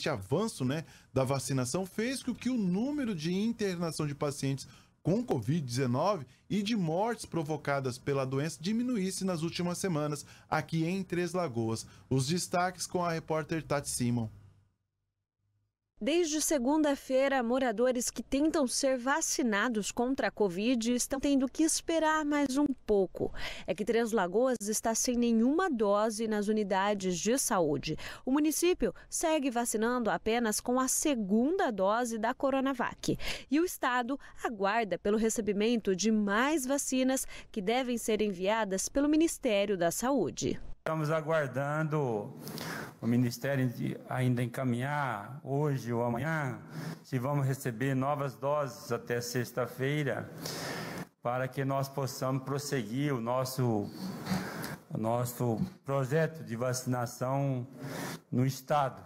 este avanço né, da vacinação fez com que o número de internação de pacientes com Covid-19 e de mortes provocadas pela doença diminuísse nas últimas semanas aqui em Três Lagoas. Os destaques com a repórter Tati Simon. Desde segunda-feira, moradores que tentam ser vacinados contra a Covid estão tendo que esperar mais um pouco. É que Três Lagoas está sem nenhuma dose nas unidades de saúde. O município segue vacinando apenas com a segunda dose da Coronavac. E o estado aguarda pelo recebimento de mais vacinas que devem ser enviadas pelo Ministério da Saúde. Estamos aguardando o Ministério ainda encaminhar hoje ou amanhã se vamos receber novas doses até sexta-feira, para que nós possamos prosseguir o nosso, o nosso projeto de vacinação no Estado.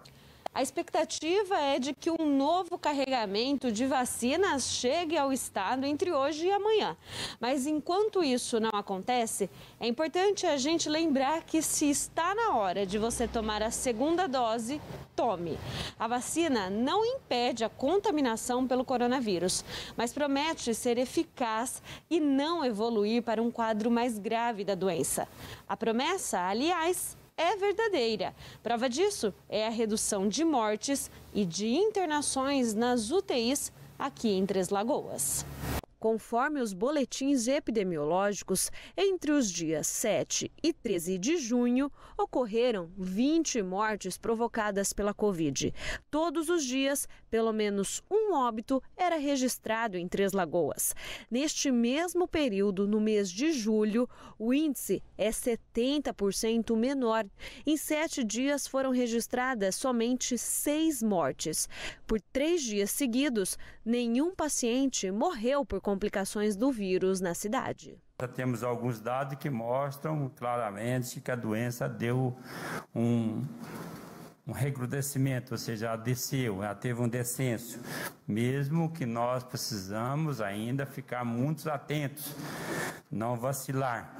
A expectativa é de que um novo carregamento de vacinas chegue ao estado entre hoje e amanhã. Mas enquanto isso não acontece, é importante a gente lembrar que se está na hora de você tomar a segunda dose, tome. A vacina não impede a contaminação pelo coronavírus, mas promete ser eficaz e não evoluir para um quadro mais grave da doença. A promessa, aliás, é verdadeira. Prova disso é a redução de mortes e de internações nas UTIs aqui em Três Lagoas. Conforme os boletins epidemiológicos, entre os dias 7 e 13 de junho, ocorreram 20 mortes provocadas pela Covid. Todos os dias, pelo menos um óbito era registrado em Três Lagoas. Neste mesmo período, no mês de julho, o índice é 70% menor. Em sete dias foram registradas somente seis mortes. Por três dias seguidos, nenhum paciente morreu por complicações do vírus na cidade. Já temos alguns dados que mostram claramente que a doença deu um, um recrudescimento, ou seja, ela desceu, ela teve um descenso. Mesmo que nós precisamos ainda ficar muito atentos, não vacilar,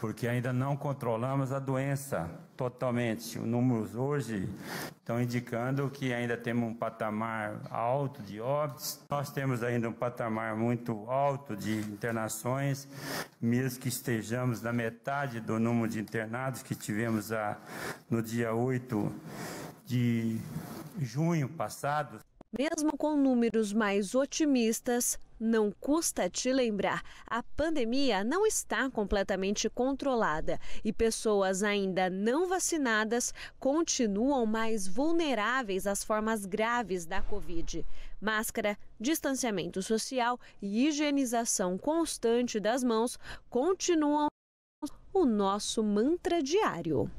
porque ainda não controlamos a doença totalmente. Os números hoje estão indicando que ainda temos um patamar alto de óbitos, nós temos ainda um patamar muito alto de internações mesmo que estejamos na metade do número de internados que tivemos a, no dia 8 de junho passado. Mesmo com números mais otimistas, não custa te lembrar, a pandemia não está completamente controlada e pessoas ainda não vacinadas continuam mais vulneráveis às formas graves da Covid. Máscara, distanciamento social e higienização constante das mãos continuam o nosso mantra diário.